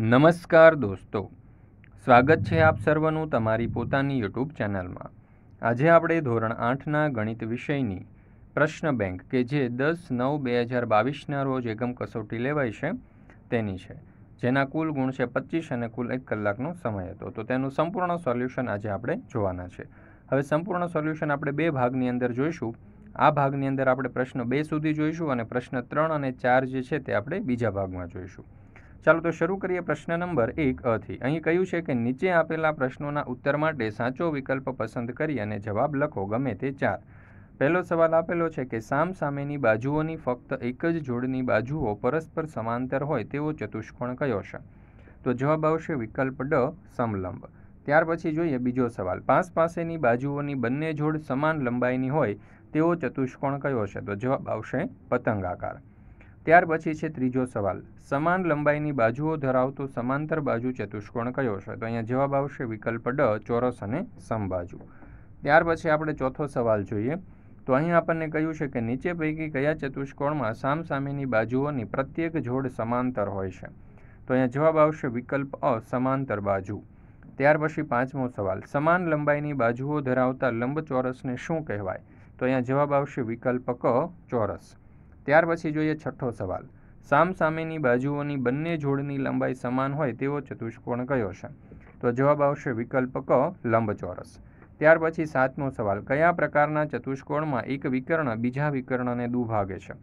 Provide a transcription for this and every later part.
નમસ્કાર દોસ્તો સ્વાગત છે આપ સર્વનું તમારી પોતાની યુટ્યુબ ચેનલમાં આજે આપણે ધોરણ આઠના ગણિત વિષયની પ્રશ્ન બેંક કે જે દસ નવ બે હજાર બાવીસના રોજ એકમ કસોટી લેવાય છે તેની છે જેના કુલ ગુણ છે પચીસ અને કુલ એક કલાકનો સમય હતો તો તેનું સંપૂર્ણ સોલ્યુશન આજે આપણે જોવાના છે હવે સંપૂર્ણ સોલ્યુશન આપણે બે ભાગની અંદર જોઈશું આ ભાગની અંદર આપણે પ્રશ્ન બે સુધી જોઈશું અને પ્રશ્ન ત્રણ અને ચાર જે છે તે આપણે બીજા ભાગમાં જોઈશું ચાલો તો શરૂ કરીએ પ્રશ્ન નંબર એક અથી અહીં કહ્યું છે કે નીચે આપેલા પ્રશ્નોના ઉત્તર માટે સાચો વિકલ્પ પસંદ કરી અને જવાબ લખો ગમે તે ચાર પહેલો સવાલ આપેલો છે કે સામ સામેની બાજુઓની ફક્ત એક જ જોડની બાજુઓ પરસ્પર સમાંતર હોય તેવો ચતુષ્કોણ કયો છે તો જવાબ આવશે વિકલ્પ ડ સમલંબ ત્યાર પછી જોઈએ બીજો સવાલ પાસ પાસેની બાજુઓની બંને જોડ સમાન લંબાઈની હોય તેવો ચતુષ્કોણ કયો છે તો જવાબ આવશે પતંગાકાર ત્યાર પછી છે ત્રીજો સવાલ સમાન લંબાઈની બાજુઓ ધરાવતો સમાંતર બાજુ ચતુષ્કોણ કયો છે તો અહીંયા જવાબ આવશે વિકલ્પ ડ ચોરસ અને સમબાજુ ત્યાર પછી આપણે ચોથો સવાલ જોઈએ તો અહીં આપણને કહ્યું છે કે નીચે પૈકી કયા ચતુષ્કોણમાં સામસામેની બાજુઓની પ્રત્યેક જોડ સમાંતર હોય છે તો અહીંયા જવાબ આવશે વિકલ્પ અ સમાંતર બાજુ ત્યાર પછી પાંચમો સવાલ સમાન લંબાઈની બાજુઓ ધરાવતા લંબચોરસને શું કહેવાય તો અહીંયા જવાબ આવશે વિકલ્પ ક ચોરસ ત્યાર પછી જોઈએ છઠ્ઠો સવાલ સામસામેની બાજુઓની બંને જોડની લંબાઈ સમાન હોય તેવો ચતુષ્કોણ કયો છે તો જવાબ આવશે વિકલ્પ ક લંબચોરસ ત્યાર પછી સાતમો સવાલ કયા પ્રકારના ચતુષ્કોણમાં એક વિકર્ણ બીજા વિકર્ણને દુભાગે છે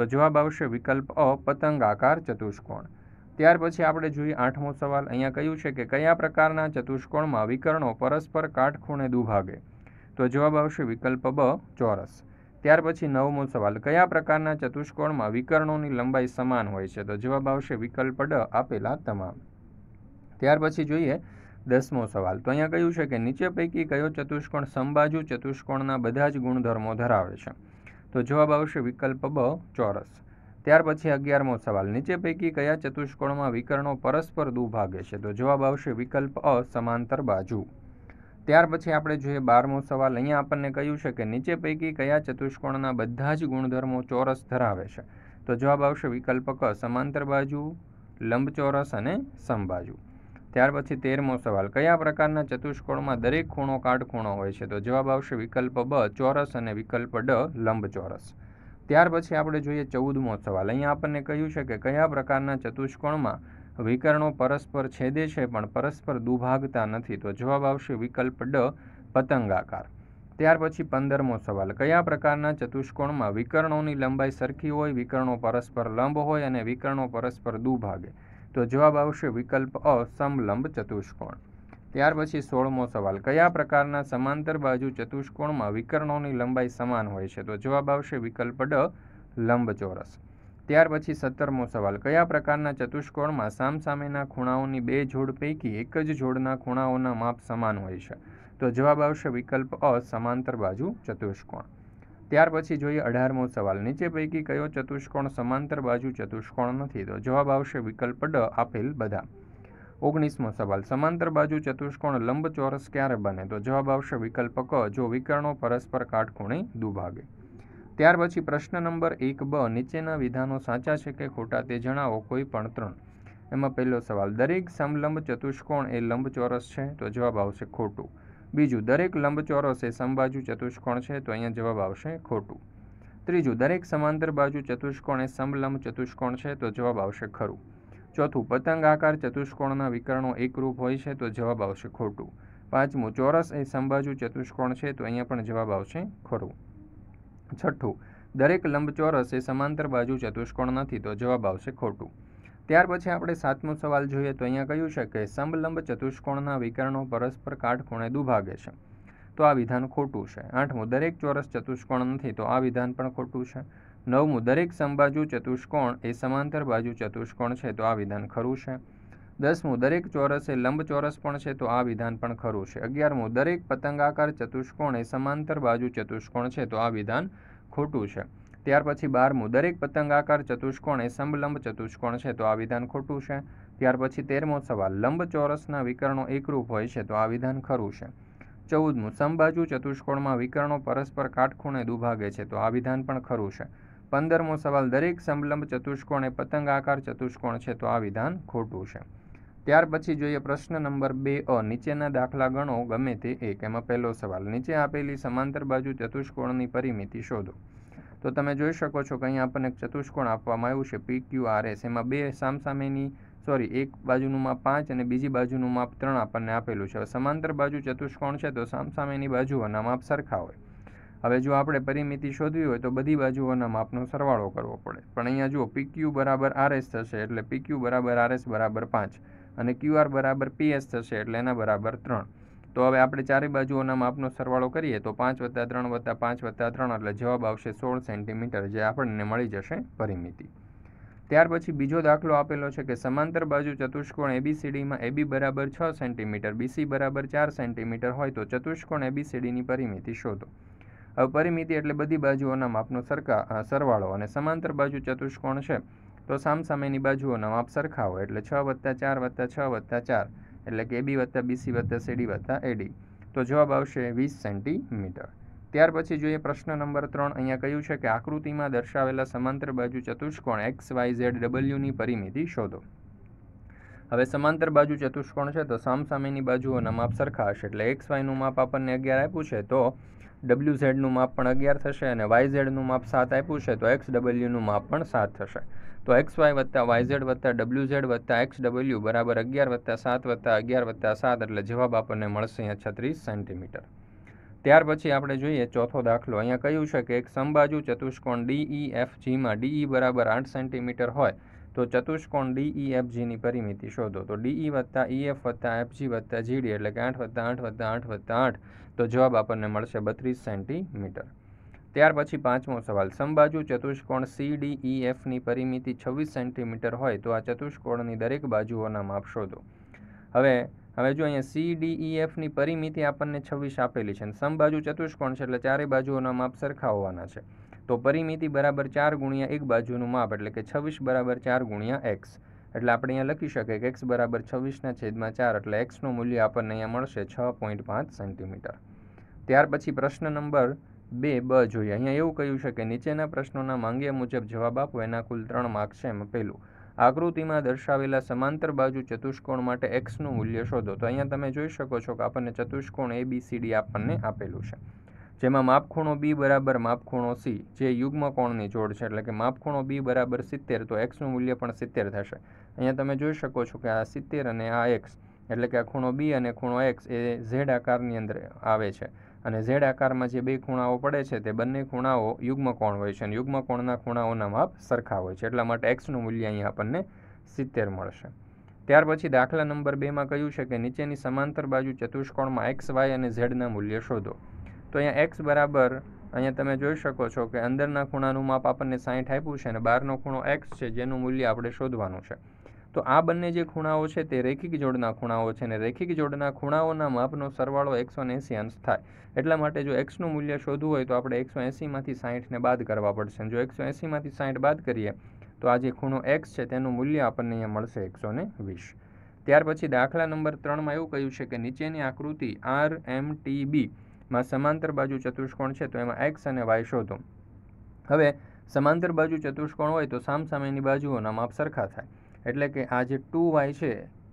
તો જવાબ આવશે વિકલ્પ અ પતંગ આકાર ચતુષ્કોણ ત્યાર પછી આપણે જોઈએ આઠમો સવાલ અહીંયા કહ્યું છે કે કયા પ્રકારના ચતુષ્કોણમાં વિકર્ણો પરસ્પર કાટખૂણે દુભાગે તો જવાબ આવશે વિકલ્પ બ ચોરસ ત્યાર પછી નવમો સવાલ કયા પ્રકારના ચતુષ્કોણમાં વિકર્ણોની લંબાઈ સમાન હોય છે તો જવાબ આવશે વિકલ્પ ડ આપેલા તમામ ત્યાર પછી જોઈએ દસમો સવાલ તો અહીંયા કહ્યું છે કે નીચે પૈકી કયો ચતુષ્કોણ સંબાજુ ચતુષ્કોણના બધા જ ગુણધર્મો ધરાવે છે તો જવાબ આવશે વિકલ્પ બ ચોરસ ત્યાર પછી અગિયારમો સવાલ નીચે પૈકી કયા ચતુષ્કોણમાં વિકર્ણો પરસ્પર દુભાગે છે તો જવાબ આવશે વિકલ્પ અ સમાંતર બાજુ ત્યાર પછી આપણે જોઈએ બારમો સવાલ અહીંયા આપણને કહ્યું છે કે નીચે પૈકી કયા ચતુષ્કોણના બધા જ ગુણધર્મો ચોરસ ધરાવે છે તો જવાબ આવશે વિકલ્પ ક સમાંતર બાજુ લંબચોરસ અને સમબાજુ ત્યાર પછી તેરમો સવાલ કયા પ્રકારના ચતુષ્કોણમાં દરેક ખૂણો કાટખૂણો હોય છે તો જવાબ આવશે વિકલ્પ બ ચોરસ અને વિકલ્પ ડ લંબચોરસ ત્યાર પછી આપણે જોઈએ ચૌદમો સવાલ અહીંયા આપણને કહ્યું છે કે કયા પ્રકારના ચતુષ્કોણમાં વિકર્ણો પરસ્પર છેદે છે પણ પરસ્પર દુભાગતા નથી તો જવાબ આવશે વિકલ્પ ડ પતંગાકાર ત્યાર પછી પંદરમો સવાલ કયા પ્રકારના ચતુષ્કોણમાં વિકર્ણોની લંબાઈ સરખી હોય વિકર્ણો પરસ્પર લંબ હોય અને વિકર્ણો પરસ્પર દુભાગે તો જવાબ આવશે વિકલ્પ અ સમલંબ ચતુષ્કોણ ત્યાર પછી સોળમો સવાલ કયા પ્રકારના સમાંતર બાજુ ચતુષ્કોણમાં વિકર્ણોની લંબાઈ સમાન હોય છે તો જવાબ આવશે વિકલ્પ ડ લંબચોરસ ત્યાર પછી સત્તરમો સવાલ કયા પ્રકારના ચતુષ્કોણમાં સામસામેના ખૂણાઓની બે જોડ પૈકી એક જ જોડના ખૂણાઓના માપ સમાન હોય છે તો જવાબ આવશે વિકલ્પ અ સમાંતર બાજુ ચતુષ્કોણ ત્યાર પછી જોઈએ અઢારમો સવાલ નીચે પૈકી કયો ચતુષ્કોણ સમાંતર બાજુ ચતુષ્કોણ નથી તો જવાબ આવશે વિકલ્પ ડ આપેલ બધા ઓગણીસમો સવાલ સમાંતર બાજુ ચતુષ્કોણ લંબચોરસ ક્યારે બને તો જવાબ આવશે વિકલ્પ ક જો વિકર્ણો પરસ્પર કાટખૂણે દુભાગે ત્યાર પછી પ્રશ્ન નંબર એક બ નીચેના વિધાનો સાચા છે કે ખોટા તે જણાવો કોઈ પણ ત્રણ એમાં પહેલો સવાલ દરેક સમલંબ ચતુષ્કોણ એ લંબચોરસ છે તો જવાબ આવશે ખોટું બીજું દરેક લંબચોરસ એ સમબાજુ ચતુષ્કોણ છે તો અહીંયા જવાબ આવશે ખોટું ત્રીજું દરેક સમાંતર બાજુ ચતુષ્કોણ એ સમલંબ ચતુષ્કોણ છે તો જવાબ આવશે ખરું ચોથું પતંગ આકાર ચતુષ્કોણના વિકરણો એકરૂપ હોય છે તો જવાબ આવશે ખોટું પાંચમું ચોરસ એ સમબાજુ ચતુષ્કોણ છે તો અહીંયા પણ જવાબ આવશે ખરું છઠ્ઠું દરેક લંબચોરસ એ સમાંતર બાજુ ચતુષ્કોણ નથી તો જવાબ આવશે ખોટું ત્યાર પછી આપણે સાતમો સવાલ જોઈએ તો અહીંયા કહ્યું છે કે સમલંબ ચતુષ્કોણના વિકર્ણો પરસ્પર કાટખૂણે દુભાગે છે તો આ વિધાન ખોટું છે આઠમું દરેક ચોરસ ચતુષ્કોણ નથી તો આ વિધાન પણ ખોટું છે નવમું દરેક સંબાજુ ચતુષ્કોણ એ સમાંતર બાજુ ચતુષ્કોણ છે તો આ વિધાન ખરું છે દસમું દરેક ચોરસ એ લંબ ચોરસ પણ છે તો આ વિધાન પણ ખરું છે અગિયારમું દરેક પતંગાકાર ચતુષ્કોણ એ સમાંતર બાજુ ચતુષ્કોણ છે તો આ વિધાન ખોટું છે ત્યાર પછી બારમું દરેક પતંગાકાર ચતુષ્કોણ એ સમલંબ ચતુષ્કોણ છે તો આ વિધાન ખોટું છે ત્યાર પછી તેરમો સવાલ લંબ ચોરસના વિકર્ણો એકરૂપ હોય છે તો આ વિધાન ખરું છે ચૌદમું સમબાજુ ચતુષ્કોણમાં વિકર્ણો પરસ્પર કાટખૂણે દુભાગે છે તો આ વિધાન પણ ખરું છે પંદરમો સવાલ દરેક સમલંબ ચતુષ્કોણ એ પતંગાકાર ચતુષ્કોણ છે તો આ વિધાન ખોટું છે ત્યાર પછી જોઈએ પ્રશ્ન નંબર બે અ નીચેના દાખલા ગણો ગમે તે એક એમાં પહેલો સવાલ નીચે આપેલી સમાંતર બાજુ ચતુષ્કોણની પરિમિતિ શોધો તો તમે જોઈ શકો છો કે અહીં આપણને ચતુષ્કોણ આપવામાં આવ્યું છે પી ક્યુ આર એસ એમાં બે સામસામેની સોરી એક બાજુનું માપ પાંચ અને બીજી બાજુનું માપ ત્રણ આપણને આપેલું છે હવે સમાંતર બાજુ ચતુષ્કોણ છે તો સામસામેની બાજુઓના માપ સરખા હોય હવે જો આપણે પરિમિતિ શોધવી હોય તો બધી બાજુઓના માપનો સરવાળો કરવો પડે પણ અહીંયા જુઓ પીક્યુ બરાબર આર એસ થશે એટલે પીક્યુ બરાબર આર એસ બરાબર પાંચ અને ક્યુઆર બરાબર પીએસ થશે એટલે એના બરાબર ત્રણ તો હવે આપણે ચારે બાજુઓના માપનો સરવાળો કરીએ તો પાંચ વત્તા ત્રણ વત્તા પાંચ વત્તા ત્રણ એટલે જવાબ આવશે સોળ સેન્ટીમીટર જે આપણને મળી જશે પરિમિતિ ત્યાર પછી બીજો દાખલો આપેલો છે કે સમાંતર બાજુ ચતુષ્કોણ એબીસીડીમાં એબી બરાબર છ સેન્ટીમીટર બીસી બરાબર ચાર સેન્ટીમીટર હોય તો ચતુષ્કોણ એબીસીડીની પરિમિતિ શોધો હવે પરિમિતિ એટલે બધી બાજુઓના માપનો સરકા સરવાળો અને સમાંતર બાજુ ચતુષ્કોણ છે તો સામસામેની બાજુઓનો માપ હોય એટલે છ વત્તા ચાર વત્તા છ વત્તા ચાર એટલે કે એબી વત્તા બીસી વત્તા સીડી વત્તા એડી તો જવાબ આવશે વીસ સેન્ટીમીટર ત્યાર પછી જોઈએ પ્રશ્ન નંબર ત્રણ અહીંયા કહ્યું છે કે આકૃતિમાં દર્શાવેલા સમાંતર બાજુ ચતુષ્કોણ એક્સ વાય ઝેડ ડબલ્યુની પરિમિતિ શોધો હવે સમાંતર બાજુ ચતુષ્કોણ છે તો સામસામેની બાજુઓના માપ સરખા હશે એટલે એક્સ વાયનું માપ આપણને અગિયાર આપ્યું છે તો ડબલ્યુ ઝેડનું માપ પણ અગિયાર થશે અને વાય ઝેડનું માપ સાત આપ્યું છે તો એક્સ ડબલ્યુનું માપ પણ સાત થશે તો એક્સ વાય વત્તા વાય ઝેડ વત્તા ડબલ્યુ ઝેડ વત્તા એક્સ ડબલ્યુ બરાબર અગિયાર વત્તા સાત વત્તા અગિયાર વત્તા સાત એટલે જવાબ આપણને મળશે અહીંયા છત્રીસ સેન્ટીમીટર ત્યાર પછી આપણે જોઈએ ચોથો દાખલો અહીંયા કહ્યું છે કે એક સમબાજુ ચતુષ્કોણ ડીઈ એફ જીમાં ડીઈ બરાબર આઠ સેન્ટીમીટર હોય તો ચતુષ્કોણ ડીઈ એફ જીની પરિમિતિ શોધો તો ડીઈ e વત્તા ઈ e એફ વત્તા એફ જી વત્તા જીડી એટલે કે આઠ વત્તા આઠ વત્તા આઠ વત્તા આઠ તો જવાબ આપણને મળશે બત્રીસ સેન્ટીમીટર ત્યાર પછી પાંચમો સવાલ સમબાજુ ચતુષ્કોણ સી ડી ઈ એફની પરિમિતિ છવ્વીસ સેન્ટીમીટર હોય તો આ ચતુષ્કોણની દરેક બાજુઓના માપ શોધો હવે હવે જો અહીંયા સી ડી ઈ એફની પરિમિતિ આપણને છવ્વીસ આપેલી છે અને સમબાજુ ચતુષ્કોણ છે એટલે ચારે બાજુઓના માપ સરખા હોવાના છે તો પરિમિતિ બરાબર ચાર ગુણ્યા એક બાજુનું માપ એટલે કે છવ્વીસ બરાબર ચાર ગુણ્યા એક્સ એટલે આપણે અહીંયા લખી શકીએ કે એક્સ બરાબર છવ્વીસના છેદમાં ચાર એટલે એક્સનું મૂલ્ય આપણને અહીંયા મળશે છ પોઈન્ટ પાંચ સેન્ટીમીટર ત્યાર પછી પ્રશ્ન નંબર બે બ જોઈએ અહીંયા એવું કહ્યું છે કે નીચેના પ્રશ્નોના માંગ્યા મુજબ જવાબ આપો એના કુલ ત્રણ માર્ક છે એમાં પહેલું આકૃતિમાં દર્શાવેલા સમાંતર બાજુ ચતુષ્કોણ માટે એક્સનું મૂલ્ય શોધો તો અહીંયા તમે જોઈ શકો છો કે આપણને ચતુષ્કોણ એ બી સી ડી આપણને આપેલું છે જેમાં માપખૂણો બી બરાબર માપખૂણો સી જે યુગ્મકોણની જોડ છે એટલે કે માપખૂણો બી બરાબર સિત્તેર તો એક્સનું મૂલ્ય પણ સિત્તેર થશે અહીંયા તમે જોઈ શકો છો કે આ સિત્તેર અને આ એક્સ એટલે કે આ ખૂણો બી અને ખૂણો એક્સ એ ઝેડ આકારની અંદર આવે છે અને ઝેડ આકારમાં જે બે ખૂણાઓ પડે છે તે બંને ખૂણાઓ યુગ્મકોણ હોય છે અને યુગ્મકોણના ખૂણાઓના માપ સરખા હોય છે એટલા માટે એક્સનું મૂલ્ય અહીંયા આપણને સિત્તેર મળશે ત્યાર પછી દાખલા નંબર બેમાં કહ્યું છે કે નીચેની સમાંતર બાજુ ચતુષ્કોણમાં એક્સ વાય અને ઝેડના મૂલ્ય શોધો તો અહીંયા એક્સ બરાબર અહીંયા તમે જોઈ શકો છો કે અંદરના ખૂણાનું માપ આપણને સાહીઠ આપ્યું છે અને બહારનો ખૂણો એક્સ છે જેનું મૂલ્ય આપણે શોધવાનું છે તો આ બંને જે ખૂણાઓ છે તે રેખિક જોડના ખૂણાઓ છે અને રેખિક જોડના ખૂણાઓના માપનો સરવાળો એકસો એંસી અંશ થાય એટલા માટે જો એક્સનું મૂલ્ય શોધવું હોય તો આપણે એકસો એંસીમાંથી સાહીઠને બાદ કરવા પડશે જો એકસો એંસીમાંથી સાહીઠ બાદ કરીએ તો આ જે ખૂણો એક્સ છે તેનું મૂલ્ય આપણને અહીંયા મળશે એકસો વીસ ત્યાર પછી દાખલા નંબર ત્રણમાં એવું કહ્યું છે કે નીચેની આકૃતિ આર એમ ટી બી સમાંતર બાજુ ચતુષ્કોણ છે તો એમાં એક્સ અને વાય શોધો હવે સમાંતર બાજુ ચતુષ્કોણ હોય તો સામસામેની બાજુઓના માપ સરખા થાય એટલે કે આ જે ટુ વાય છે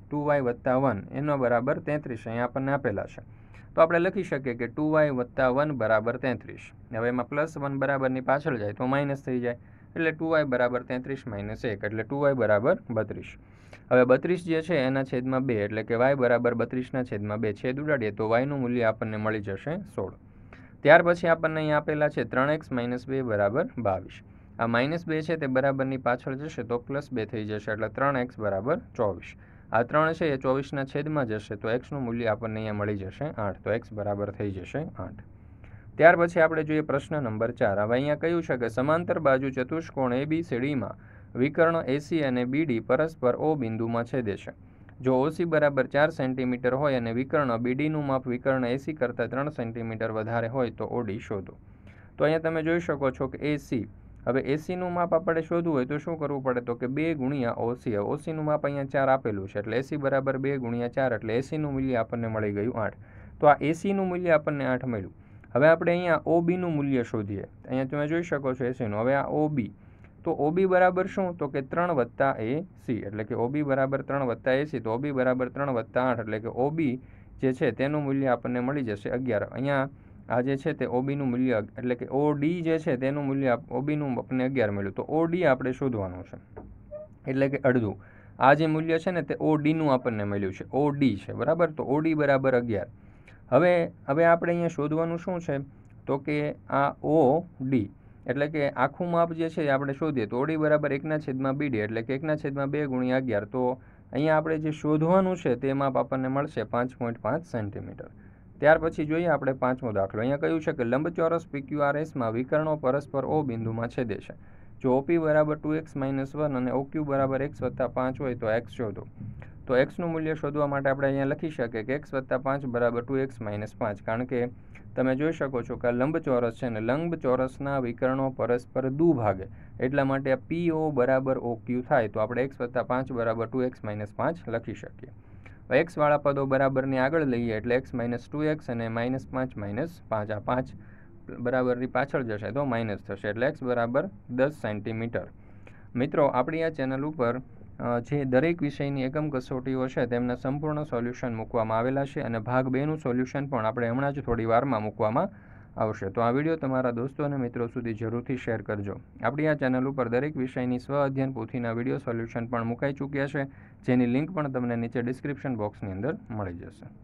ટુ વાય વત્તા વન એનો બરાબર તેત્રીસ અહીંયા આપણને આપેલા છે તો આપણે લખી શકીએ કે ટુ વાય વત્તા વન બરાબર તેત્રીસ હવે એમાં પ્લસ વન બરાબરની પાછળ જાય તો માઇનસ થઈ જાય એટલે ટુ વાય બરાબર તેત્રીસ માઇનસ એક એટલે ટુ વાય બરાબર બત્રીસ હવે બત્રીસ જે છે એના છેદમાં બે એટલે કે વાય બરાબર બત્રીસના છેદમાં બે છેદ ઉડાડીએ તો વાયનું મૂલ્ય આપણને મળી જશે સોળ ત્યાર પછી આપણને અહીં આપેલા છે ત્રણ એક્સ માઇનસ બે બરાબર બાવીસ આ માઇનસ બે છે તે બરાબરની પાછળ જશે તો પ્લસ બે થઈ જશે એટલે ત્રણ એક્સ બરાબર ચોવીસ આ ત્રણ છે એ ચોવીસના છેદમાં જશે તો એક્સનું મૂલ્ય આપણને અહીંયા મળી જશે આઠ તો એક્સ બરાબર થઈ જશે આઠ ત્યાર પછી આપણે જોઈએ પ્રશ્ન નંબર ચાર હવે અહીંયા કહ્યું છે કે સમાંતર બાજુ ચતુષ્કોણ એ બી સીડીમાં વિકર્ણ એસી અને બીડી પરસ્પર ઓ બિંદુમાં છેદે છે જો ઓસી બરાબર ચાર સેન્ટીમીટર હોય અને વિકર્ણ બીડીનું માપ વિકર્ણ એસી કરતાં ત્રણ સેન્ટીમીટર વધારે હોય તો ઓડી શોધો તો અહીંયા તમે જોઈ શકો છો કે એસી હવે એસીનું માપ આપણે શોધવું હોય તો શું કરવું પડે તો કે બે ગુણ્યા ઓસી હવે ઓસીનું માપ અહીંયા ચાર આપેલું છે એટલે એસી બરાબર બે ગુણ્યા ચાર એટલે એસીનું મૂલ્ય આપણને મળી ગયું આઠ તો આ એસીનું મૂલ્ય આપણને આઠ મળ્યું હવે આપણે અહીંયા ઓબીનું મૂલ્ય શોધીએ અહીંયા તમે જોઈ શકો છો એસીનું હવે આ ઓબી તો ઓબી બરાબર શું તો કે ત્રણ વત્તા એ સી એટલે કે ઓબી બરાબર ત્રણ વત્તા એસી તો ઓબી બરાબર ત્રણ વત્તા આઠ એટલે કે ઓબી જે છે તેનું મૂલ્ય આપણને મળી જશે અગિયાર અહીંયા આ જે છે તે ઓબીનું મૂલ્ય એટલે કે ઓ ડી જે છે તેનું મૂલ્ય ઓબીનું આપણને અગિયાર મળ્યું તો ઓ ડી આપણે શોધવાનું છે એટલે કે અડધું આ જે મૂલ્ય છે ને તે ઓ ડીનું આપણને મળ્યું છે ઓ ડી છે બરાબર તો ઓ ડી બરાબર અગિયાર હવે હવે આપણે અહીંયા શોધવાનું શું છે તો કે આ ઓ ડી એટલે કે આખું માપ જે છે આપણે શોધીએ તો ઓડી બરાબર એકના છેદમાં બી ડી એટલે કે એકના છેદમાં બે ગુણ્યા અગિયાર તો અહીંયા આપણે જે શોધવાનું છે તે માપ આપણને મળશે પાંચ પોઈન્ટ પાંચ સેન્ટીમીટર ત્યાર પછી જોઈએ આપણે પાંચમો દાખલો અહીંયા કહ્યું છે કે લંબચોરસ પીક્યુઆરએસમાં વિકર્ણો પરસ્પર ઓ બિંદુમાં છેદે છે જો ઓપી બરાબર ટુ એક્સ માઇનસ વન અને ઓક્યુ બરાબર એક્સ વત્તા પાંચ હોય તો એક્સ શોધો તો એક્સનું મૂલ્ય શોધવા માટે આપણે અહીંયા લખી શકીએ કે એક્સ વત્તા પાંચ બરાબર ટુ એક્સ માઇનસ પાંચ કારણ કે તમે જોઈ શકો છો કે આ લંબચોરસ છે ને લંબચોરસના વિકર્ણો પરસ્પર દુ ભાગે એટલા માટે આ પી ઓ બરાબર ઓક્યુ થાય તો આપણે એક્સ વત્તા પાંચ બરાબર ટુ એક્સ માઇનસ પાંચ લખી શકીએ એક્સવાળા પદો બરાબરની આગળ લઈએ એટલે એક્સ માઇનસ ટુ એક્સ અને માઇનસ પાંચ માઇનસ પાંચ આ પાંચ બરાબરની પાછળ જશે તો માઇનસ થશે એટલે એક્સ બરાબર દસ સેન્ટીમીટર મિત્રો આપણી આ ચેનલ ઉપર જે દરેક વિષયની એકમ કસોટીઓ છે તેમના સંપૂર્ણ સોલ્યુશન મૂકવામાં આવેલા છે અને ભાગ બેનું સોલ્યુશન પણ આપણે હમણાં જ થોડી વારમાં મૂકવામાં આવશે તો આ વિડીયો તમારા દોસ્તો અને મિત્રો સુધી જરૂરથી શેર કરજો આપણી આ ચેનલ ઉપર દરેક વિષયની સ્વ અધ્યયન પોથીના વિડીયો સોલ્યુશન પણ મુકાઈ ચૂક્યા છે જેની લિંક પણ તમને નીચે ડિસ્ક્રિપ્શન બોક્સની અંદર મળી જશે